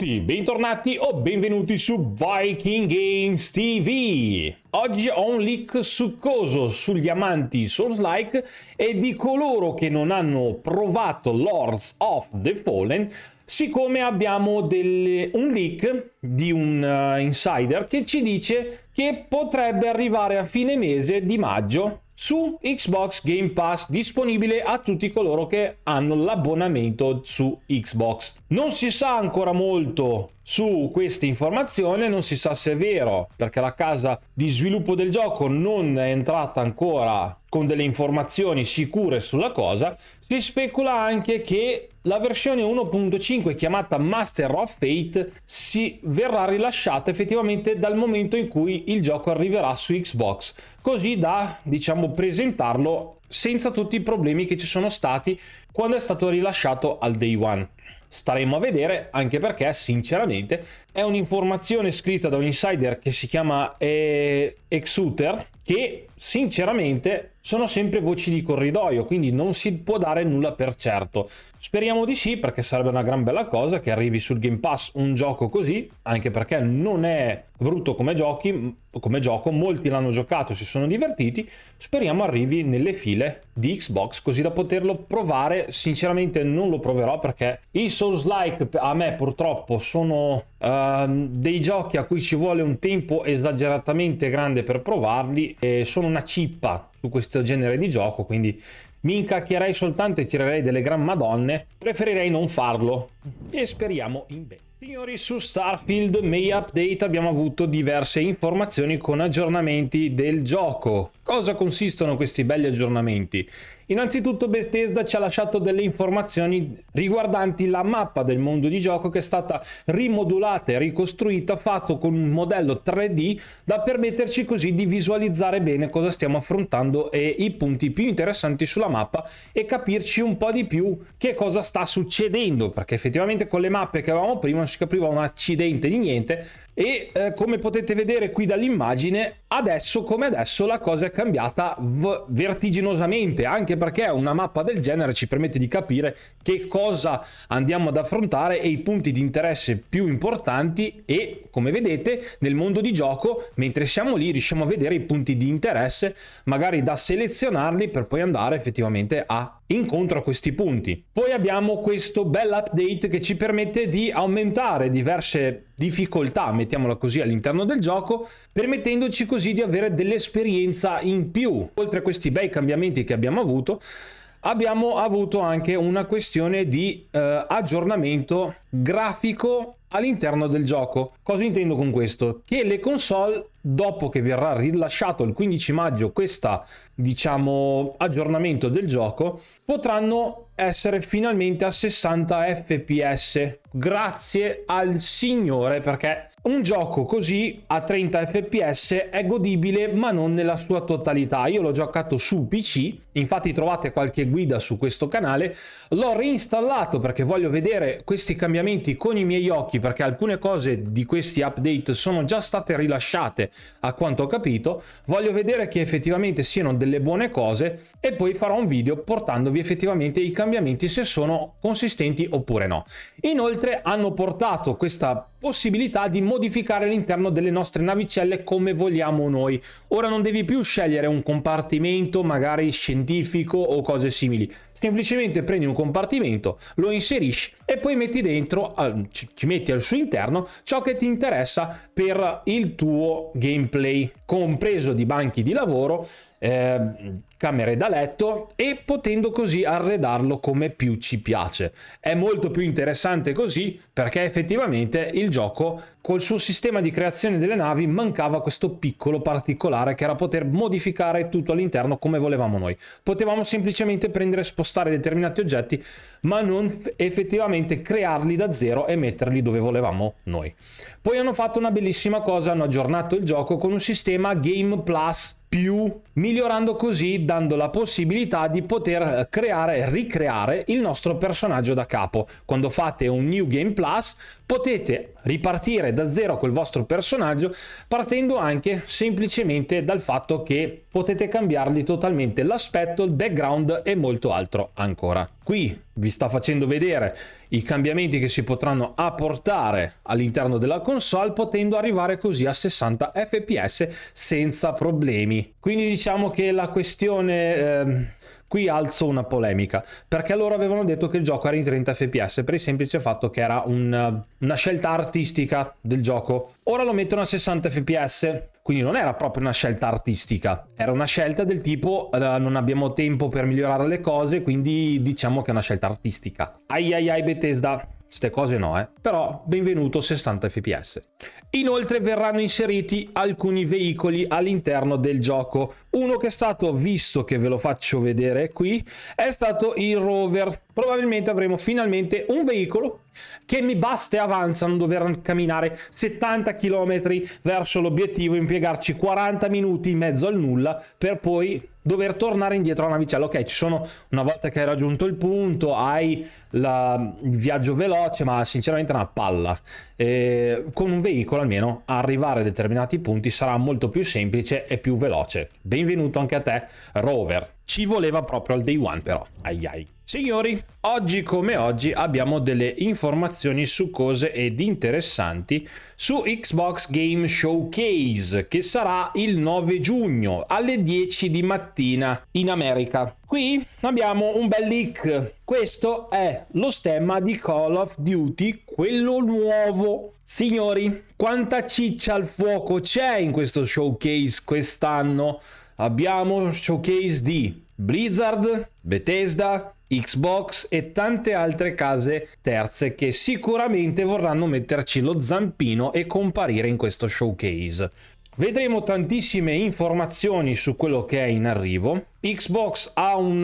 tutti, bentornati o benvenuti su Viking Games TV. Oggi ho un leak succoso sugli amanti Souls-like e di coloro che non hanno provato Lords of the Fallen, siccome abbiamo delle, un leak di un uh, insider che ci dice che potrebbe arrivare a fine mese di maggio su Xbox Game Pass disponibile a tutti coloro che hanno l'abbonamento su Xbox. Non si sa ancora molto su questa informazione non si sa se è vero perché la casa di sviluppo del gioco non è entrata ancora con delle informazioni sicure sulla cosa si specula anche che la versione 1.5 chiamata Master of Fate si verrà rilasciata effettivamente dal momento in cui il gioco arriverà su Xbox così da diciamo presentarlo senza tutti i problemi che ci sono stati quando è stato rilasciato al day one staremo a vedere, anche perché sinceramente è un'informazione scritta da un insider che si chiama eh, ex Exuter che sinceramente sono sempre voci di corridoio quindi non si può dare nulla per certo speriamo di sì perché sarebbe una gran bella cosa che arrivi sul Game Pass un gioco così anche perché non è brutto come, giochi, come gioco molti l'hanno giocato e si sono divertiti speriamo arrivi nelle file di Xbox così da poterlo provare sinceramente non lo proverò perché i Souls like a me purtroppo sono uh, dei giochi a cui ci vuole un tempo esageratamente grande grande per provarli e sono una cippa su questo genere di gioco, quindi mi incacchierei soltanto e tirerei delle gran madonne, preferirei non farlo e speriamo in bene. Signori, su Starfield May Update abbiamo avuto diverse informazioni con aggiornamenti del gioco cosa consistono questi belli aggiornamenti? Innanzitutto Bethesda ci ha lasciato delle informazioni riguardanti la mappa del mondo di gioco che è stata rimodulata e ricostruita, fatto con un modello 3D da permetterci così di visualizzare bene cosa stiamo affrontando e i punti più interessanti sulla mappa e capirci un po' di più che cosa sta succedendo, perché effettivamente con le mappe che avevamo prima non si capiva un accidente di niente e eh, come potete vedere qui dall'immagine, adesso come adesso la cosa è cambiata cambiata vertiginosamente, anche perché una mappa del genere ci permette di capire che cosa andiamo ad affrontare e i punti di interesse più importanti e come vedete nel mondo di gioco mentre siamo lì riusciamo a vedere i punti di interesse magari da selezionarli per poi andare effettivamente a incontro a questi punti. Poi abbiamo questo bel update che ci permette di aumentare diverse difficoltà, mettiamola così, all'interno del gioco, permettendoci così di avere dell'esperienza in più. Oltre a questi bei cambiamenti che abbiamo avuto, abbiamo avuto anche una questione di eh, aggiornamento grafico all'interno del gioco. Cosa intendo con questo? Che le console dopo che verrà rilasciato il 15 maggio questo diciamo, aggiornamento del gioco, potranno essere finalmente a 60 fps. Grazie al signore perché un gioco così a 30 fps è godibile ma non nella sua totalità. Io l'ho giocato su PC, infatti trovate qualche guida su questo canale, l'ho reinstallato perché voglio vedere questi cambiamenti con i miei occhi perché alcune cose di questi update sono già state rilasciate a quanto ho capito. Voglio vedere che effettivamente siano delle buone cose e poi farò un video portandovi effettivamente i cambiamenti se sono consistenti oppure no. Inoltre hanno portato questa possibilità di modificare l'interno delle nostre navicelle come vogliamo noi. Ora non devi più scegliere un compartimento magari scientifico o cose simili, semplicemente prendi un compartimento, lo inserisci e poi metti dentro, ci metti al suo interno ciò che ti interessa per il tuo gameplay compreso di banchi di lavoro, eh, camere da letto e potendo così arredarlo come più ci piace. È molto più interessante così perché effettivamente il gioco col suo sistema di creazione delle navi mancava questo piccolo particolare che era poter modificare tutto all'interno come volevamo noi. Potevamo semplicemente prendere e spostare determinati oggetti ma non effettivamente crearli da zero e metterli dove volevamo noi. Poi hanno fatto una bellissima cosa, hanno aggiornato il gioco con un sistema Gamer Game Plus più, migliorando così, dando la possibilità di poter eh, creare, e ricreare il nostro personaggio da capo. Quando fate un New Game Plus potete ripartire da zero col vostro personaggio, partendo anche semplicemente dal fatto che potete cambiargli totalmente l'aspetto, il background e molto altro ancora. Qui vi sta facendo vedere i cambiamenti che si potranno apportare all'interno della console, potendo arrivare così a 60 fps senza problemi quindi, diciamo che la questione... Ehm, qui alzo una polemica, perché loro avevano detto che il gioco era in 30 fps per il semplice fatto che era un, una scelta artistica del gioco. Ora lo mettono a 60 fps, quindi non era proprio una scelta artistica, era una scelta del tipo eh, non abbiamo tempo per migliorare le cose, quindi diciamo che è una scelta artistica. Ai ai ai Bethesda, Ste cose no, eh. Però benvenuto 60 fps. Inoltre verranno inseriti alcuni veicoli all'interno del gioco. Uno che è stato visto che ve lo faccio vedere qui è stato il rover. Probabilmente avremo finalmente un veicolo che mi basta e avanza, non dover camminare 70 km verso l'obiettivo, impiegarci 40 minuti in mezzo al nulla per poi dover tornare indietro alla navicella. Ok, ci sono una volta che hai raggiunto il punto, hai la, il viaggio veloce, ma sinceramente è una palla. E con un veicolo almeno arrivare a determinati punti sarà molto più semplice e più veloce. Benvenuto anche a te, Rover. Ci voleva proprio al day one però, ai ai. Signori, oggi come oggi abbiamo delle informazioni succose ed interessanti su Xbox Game Showcase che sarà il 9 giugno alle 10 di mattina in America. Qui abbiamo un bel leak, questo è lo stemma di Call of Duty, quello nuovo. Signori, quanta ciccia al fuoco c'è in questo showcase quest'anno? Abbiamo showcase di Blizzard, Bethesda, Xbox e tante altre case terze che sicuramente vorranno metterci lo zampino e comparire in questo showcase. Vedremo tantissime informazioni su quello che è in arrivo. Xbox ha un,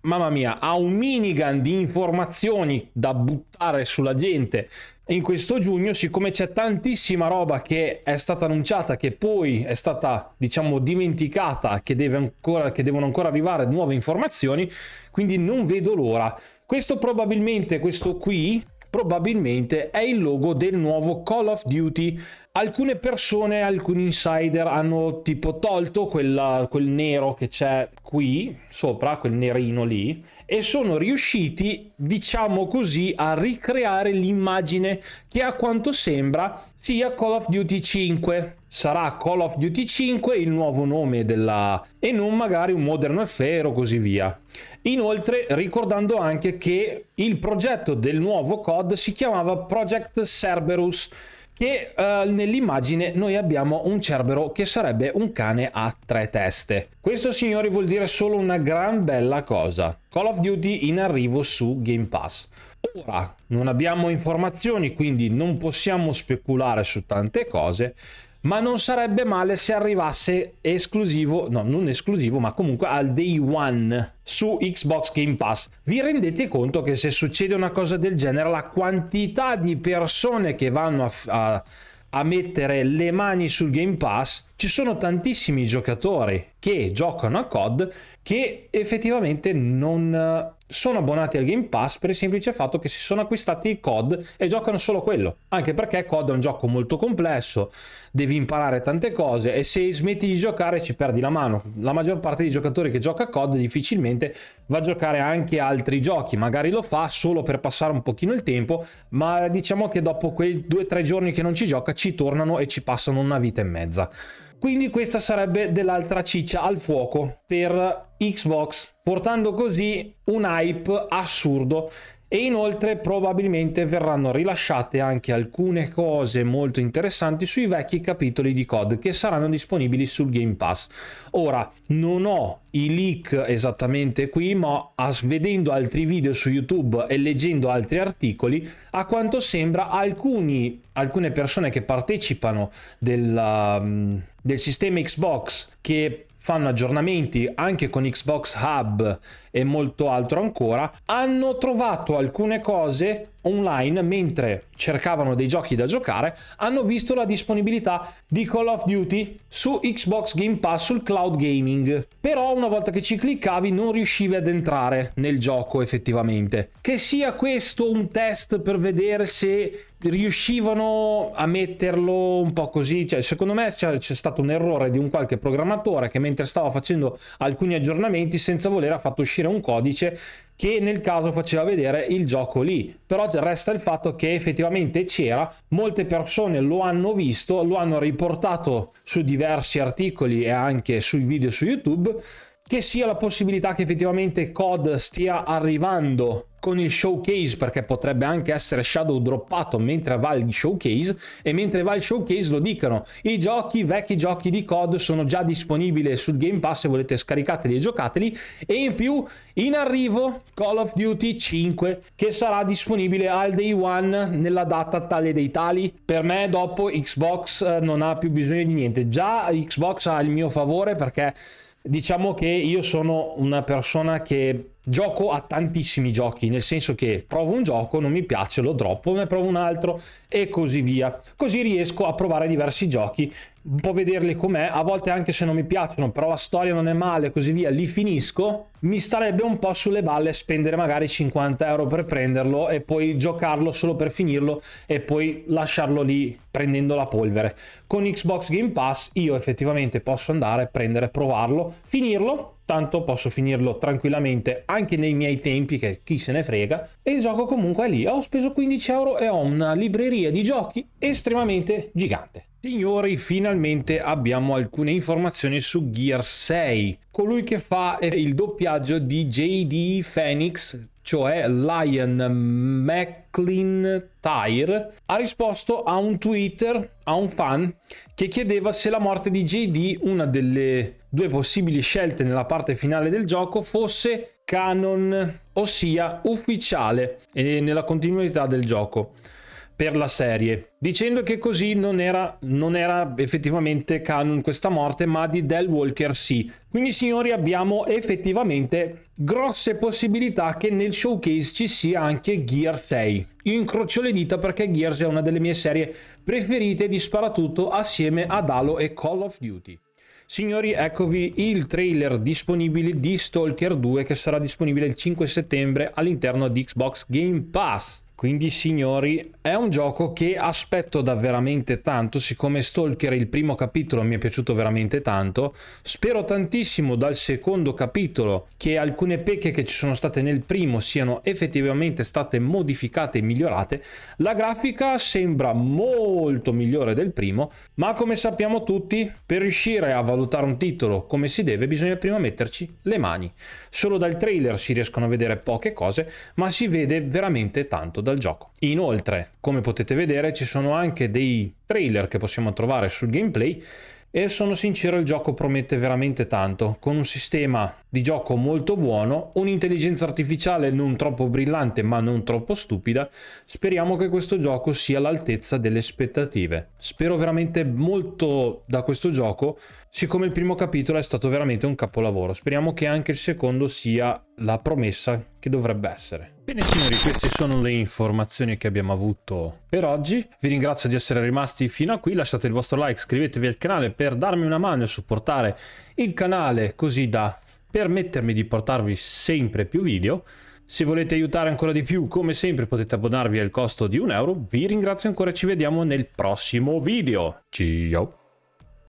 mamma mia, ha un minigun di informazioni da buttare sulla gente in questo giugno, siccome c'è tantissima roba che è stata annunciata, che poi è stata, diciamo, dimenticata, che, deve ancora, che devono ancora arrivare nuove informazioni, quindi non vedo l'ora. Questo probabilmente, questo qui, probabilmente è il logo del nuovo Call of Duty alcune persone, alcuni insider hanno tipo tolto quella, quel nero che c'è qui sopra, quel nerino lì, e sono riusciti, diciamo così, a ricreare l'immagine che a quanto sembra sia Call of Duty 5. Sarà Call of Duty 5 il nuovo nome della... e non magari un Modern Warfare o così via. Inoltre ricordando anche che il progetto del nuovo COD si chiamava Project Cerberus che eh, nell'immagine noi abbiamo un cerbero che sarebbe un cane a tre teste. Questo signori vuol dire solo una gran bella cosa. Call of Duty in arrivo su Game Pass. Ora non abbiamo informazioni quindi non possiamo speculare su tante cose, ma non sarebbe male se arrivasse esclusivo, no non esclusivo, ma comunque al day one su Xbox Game Pass. Vi rendete conto che se succede una cosa del genere, la quantità di persone che vanno a, a, a mettere le mani sul Game Pass ci sono tantissimi giocatori che giocano a COD che effettivamente non eh, sono abbonati al Game Pass per il semplice fatto che si sono acquistati i COD e giocano solo quello, anche perché COD è un gioco molto complesso, devi imparare tante cose e se smetti di giocare ci perdi la mano. La maggior parte dei giocatori che gioca a COD difficilmente va a giocare anche altri giochi, magari lo fa solo per passare un pochino il tempo, ma diciamo che dopo quei 2-3 giorni che non ci gioca ci tornano e ci passano una vita e mezza. Quindi questa sarebbe dell'altra ciccia al fuoco per Xbox, portando così un hype assurdo e inoltre probabilmente verranno rilasciate anche alcune cose molto interessanti sui vecchi capitoli di COD che saranno disponibili sul Game Pass. Ora, non ho i leak esattamente qui, ma vedendo altri video su YouTube e leggendo altri articoli, a quanto sembra alcuni, alcune persone che partecipano del, um, del sistema Xbox che fanno aggiornamenti anche con Xbox Hub e molto altro ancora, hanno trovato alcune cose online mentre cercavano dei giochi da giocare hanno visto la disponibilità di Call of Duty su Xbox Game Pass sul cloud gaming però una volta che ci cliccavi non riuscivi ad entrare nel gioco effettivamente che sia questo un test per vedere se riuscivano a metterlo un po' così, cioè, secondo me c'è, stato un errore di un qualche programmatore che mentre stava facendo alcuni aggiornamenti senza volere ha fatto uscire un codice che nel caso faceva vedere il gioco lì però resta il fatto che effettivamente c'era molte persone lo hanno visto lo hanno riportato su diversi articoli e anche sui video su youtube che sia la possibilità che effettivamente COD stia arrivando con il showcase perché potrebbe anche essere shadow droppato mentre va il showcase e mentre va il showcase lo dicono i giochi, vecchi giochi di COD sono già disponibili sul Game Pass se volete scaricateli e giocateli e in più in arrivo Call of Duty 5 che sarà disponibile al day one nella data tale dei tali per me dopo Xbox eh, non ha più bisogno di niente già Xbox ha il mio favore perché diciamo che io sono una persona che gioco a tantissimi giochi, nel senso che provo un gioco, non mi piace, lo droppo, ne provo un altro e così via. Così riesco a provare diversi giochi, un po' vederli com'è, a volte anche se non mi piacciono, però la storia non è male, così via, li finisco. Mi starebbe un po' sulle balle spendere magari 50 euro per prenderlo e poi giocarlo solo per finirlo e poi lasciarlo lì prendendo la polvere. Con Xbox Game Pass io effettivamente posso andare prendere, provarlo, finirlo, tanto posso finirlo tranquillamente anche nei miei tempi che chi se ne frega e il gioco comunque è lì ho speso 15 euro e ho una libreria di giochi estremamente gigante Signori, finalmente abbiamo alcune informazioni su Gear 6. Colui che fa il doppiaggio di JD Phoenix cioè Lion McLean Tyre, ha risposto a un Twitter, a un fan, che chiedeva se la morte di JD, una delle due possibili scelte nella parte finale del gioco, fosse canon, ossia ufficiale e nella continuità del gioco per la serie, dicendo che così non era, non era effettivamente canon questa morte, ma di Del Walker sì. Quindi signori abbiamo effettivamente grosse possibilità che nel showcase ci sia anche Gear 6. Io incrocio le dita perché Gears è una delle mie serie preferite di sparatutto assieme ad Halo e Call of Duty. Signori, eccovi il trailer disponibile di Stalker 2 che sarà disponibile il 5 settembre all'interno di Xbox Game Pass. Quindi signori, è un gioco che aspetto da veramente tanto, siccome Stalker il primo capitolo mi è piaciuto veramente tanto, spero tantissimo dal secondo capitolo che alcune pecche che ci sono state nel primo siano effettivamente state modificate e migliorate. La grafica sembra molto migliore del primo, ma come sappiamo tutti, per riuscire a valutare un titolo come si deve bisogna prima metterci le mani. Solo dal trailer si riescono a vedere poche cose, ma si vede veramente tanto dal gioco. Inoltre, come potete vedere, ci sono anche dei trailer che possiamo trovare sul gameplay e sono sincero il gioco promette veramente tanto, con un sistema di gioco molto buono, un'intelligenza artificiale non troppo brillante ma non troppo stupida, speriamo che questo gioco sia all'altezza delle aspettative. Spero veramente molto da questo gioco, siccome il primo capitolo è stato veramente un capolavoro, speriamo che anche il secondo sia la promessa che dovrebbe essere. Bene signori, queste sono le informazioni che abbiamo avuto per oggi. Vi ringrazio di essere rimasti fino a qui, lasciate il vostro like, iscrivetevi al canale per darmi una mano e supportare il canale così da permettermi di portarvi sempre più video. Se volete aiutare ancora di più, come sempre potete abbonarvi al costo di un euro. Vi ringrazio ancora e ci vediamo nel prossimo video. Ciao!